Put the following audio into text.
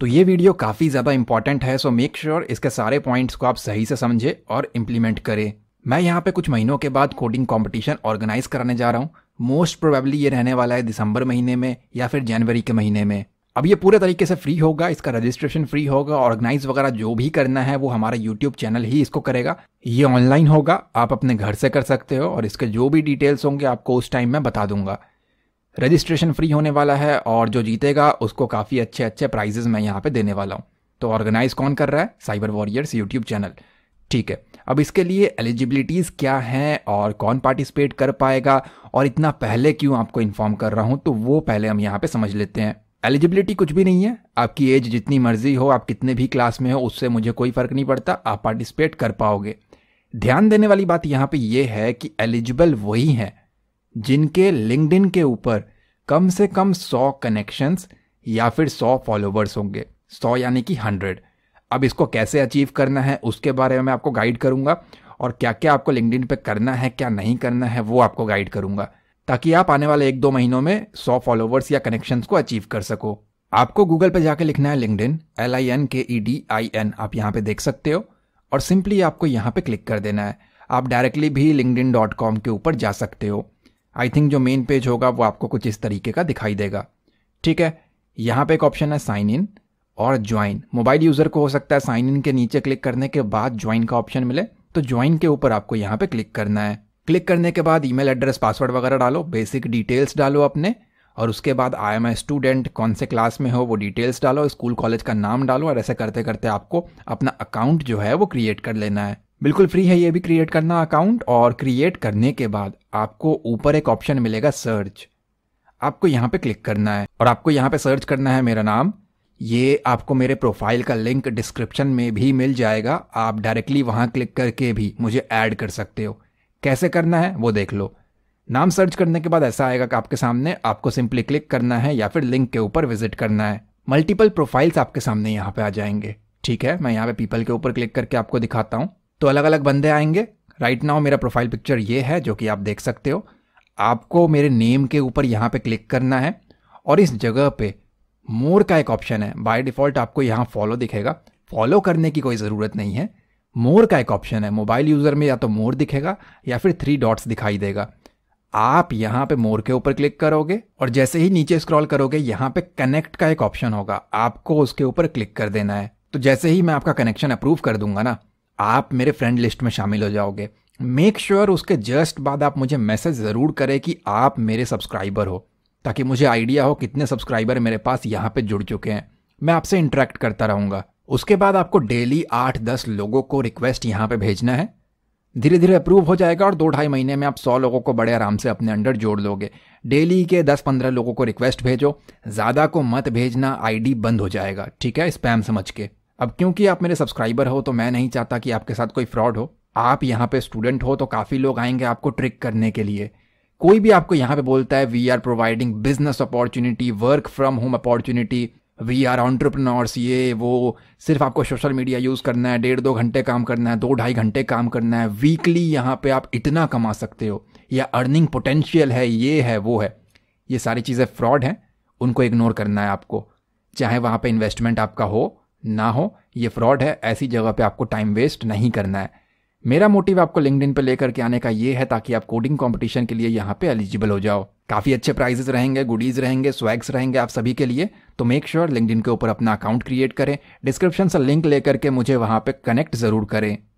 तो ये वीडियो काफ़ी ज़्यादा इंपॉर्टेंट है सो मेक श्योर इसके सारे पॉइंट्स को आप सही से समझे और इम्प्लीमेंट करें मैं यहाँ पे कुछ महीनों के बाद कोडिंग कॉम्पिटिशन ऑर्गेनाइज करने जा रहा हूँ मोस्ट प्रोबेबली ये रहने वाला है दिसंबर महीने में या फिर जनवरी के महीने में अब ये पूरे तरीके से फ्री होगा इसका रजिस्ट्रेशन फ्री होगा ऑर्गेनाइज वगैरह जो भी करना है वो हमारा यूट्यूब चैनल ही इसको करेगा ये ऑनलाइन होगा आप अपने घर से कर सकते हो और इसके जो भी डिटेल्स होंगे आपको उस टाइम में बता दूंगा रजिस्ट्रेशन फ्री होने वाला है और जो जीतेगा उसको काफ़ी अच्छे अच्छे प्राइजेज मैं यहाँ पे देने वाला हूँ तो ऑर्गेनाइज कौन कर रहा है साइबर वॉरियर्स यूट्यूब चैनल ठीक है अब इसके लिए एलिजिबिलिटीज़ क्या हैं और कौन पार्टिसिपेट कर पाएगा और इतना पहले क्यों आपको इन्फॉर्म कर रहा हूँ तो वो पहले हम यहाँ पे समझ लेते हैं एलिजिबिलिटी कुछ भी नहीं है आपकी एज जितनी मर्जी हो आप कितने भी क्लास में हो उससे मुझे कोई फ़र्क नहीं पड़ता आप पार्टिसिपेट कर पाओगे ध्यान देने वाली बात यहाँ पे ये है कि एलिजिबल वही हैं जिनके लिंक्डइन के ऊपर कम से कम सौ कनेक्शंस या फिर सौ फॉलोवर्स होंगे सौ यानी कि हंड्रेड अब इसको कैसे अचीव करना है उसके बारे में मैं आपको गाइड करूंगा और क्या क्या आपको लिंकडिन पे करना है क्या नहीं करना है वो आपको गाइड करूंगा ताकि आप आने वाले एक दो महीनों में सौ फॉलोवर्स या कनेक्शंस को अचीव कर सको आपको गूगल पे जाके लिखना है लिंकडिन एल आई एन के ई डी आई एन आप यहाँ पे देख सकते हो और सिंपली आपको यहाँ पे क्लिक कर देना है आप डायरेक्टली भी लिंकडिन डॉट कॉम के ऊपर जा सकते हो आई थिंक जो मेन पेज होगा वो आपको कुछ इस तरीके का दिखाई देगा ठीक है यहाँ पे एक ऑप्शन है साइन इन और ज्वाइन मोबाइल यूज़र को हो सकता है साइन इन के नीचे क्लिक करने के बाद ज्वाइन का ऑप्शन मिले तो ज्वाइन के ऊपर आपको यहाँ पे क्लिक करना है क्लिक करने के बाद ईमेल एड्रेस पासवर्ड वगैरह डालो बेसिक डिटेल्स डालो अपने और उसके बाद आई एम ए स्टूडेंट कौन से क्लास में हो वो डिटेल्स डालो स्कूल कॉलेज का नाम डालो और ऐसे करते करते आपको अपना अकाउंट जो है वो क्रिएट कर लेना है बिल्कुल फ्री है ये भी क्रिएट करना अकाउंट और क्रिएट करने के बाद आपको ऊपर एक ऑप्शन मिलेगा सर्च आपको यहाँ पे क्लिक करना है और आपको यहाँ पे सर्च करना है मेरा नाम ये आपको मेरे प्रोफाइल का लिंक डिस्क्रिप्शन में भी मिल जाएगा आप डायरेक्टली वहाँ क्लिक करके भी मुझे ऐड कर सकते हो कैसे करना है वो देख लो नाम सर्च करने के बाद ऐसा आएगा कि आपके सामने आपको सिंपली क्लिक करना है या फिर लिंक के ऊपर विजिट करना है मल्टीपल प्रोफाइल्स आपके सामने यहाँ पे आ जाएंगे ठीक है मैं यहाँ पे पीपल के ऊपर क्लिक करके आपको दिखाता हूँ तो अलग अलग बंदे आएंगे राइट नाउ मेरा प्रोफाइल पिक्चर ये है जो कि आप देख सकते हो आपको मेरे नेम के ऊपर यहाँ पे क्लिक करना है और इस जगह पे मोर का एक ऑप्शन है बाय डिफ़ॉल्ट आपको यहाँ फॉलो दिखेगा फॉलो करने की कोई ज़रूरत नहीं है मोर का एक ऑप्शन है मोबाइल यूज़र में या तो मोर दिखेगा या फिर थ्री डॉट्स दिखाई देगा आप यहाँ पे मोर के ऊपर क्लिक करोगे और जैसे ही नीचे स्क्रॉल करोगे यहाँ पे कनेक्ट का एक ऑप्शन होगा आपको उसके ऊपर क्लिक कर देना है तो जैसे ही मैं आपका कनेक्शन अप्रूव कर दूंगा ना आप मेरे फ्रेंड लिस्ट में शामिल हो जाओगे मेक श्योर sure उसके जस्ट बाद आप मुझे मैसेज ज़रूर करें कि आप मेरे सब्सक्राइबर हो ताकि मुझे आइडिया हो कितने सब्सक्राइबर मेरे पास यहाँ पे जुड़ चुके हैं मैं आपसे इंटरेक्ट करता रहूँगा उसके बाद आपको डेली आठ दस लोगों को रिक्वेस्ट यहाँ पे भेजना है धीरे धीरे अप्रूव हो जाएगा और दो ढाई महीने में आप सौ लोगों को बड़े आराम से अपने अंडर जोड़ लोगे डेली के दस पंद्रह लोगों को रिक्वेस्ट भेजो ज़्यादा को मत भेजना आईडी बंद हो जाएगा ठीक है स्पैम समझ के अब क्योंकि आप मेरे सब्सक्राइबर हो तो मैं नहीं चाहता कि आपके साथ कोई फ्रॉड हो आप यहाँ पे स्टूडेंट हो तो काफ़ी लोग आएंगे आपको ट्रिक करने के लिए कोई भी आपको यहाँ पे बोलता है we are providing business opportunity work from home opportunity we are entrepreneurs ये वो सिर्फ आपको सोशल मीडिया यूज़ करना है डेढ़ दो घंटे काम करना है दो ढाई घंटे काम करना है वीकली यहाँ पे आप इतना कमा सकते हो या अर्निंग पोटेंशियल है ये है वो है ये सारी चीज़ें फ्रॉड हैं उनको इग्नोर करना है आपको चाहे वहाँ पे इन्वेस्टमेंट आपका हो ना हो ये फ्रॉड है ऐसी जगह पे आपको टाइम वेस्ट नहीं करना है मेरा मोटिव आपको लिंकड पे लेकर के आने का ये है ताकि आप कोडिंग कंपटीशन के लिए यहाँ पे एलिजिबल हो जाओ काफ़ी अच्छे प्राइजेस रहेंगे गुडीज रहेंगे स्वैग्स रहेंगे आप सभी के लिए तो मेक श्योर लिंकड के ऊपर अपना अकाउंट क्रिएट करें डिस्क्रिप्शन से लिंक लेकर के मुझे वहाँ पे कनेक्ट ज़रूर करें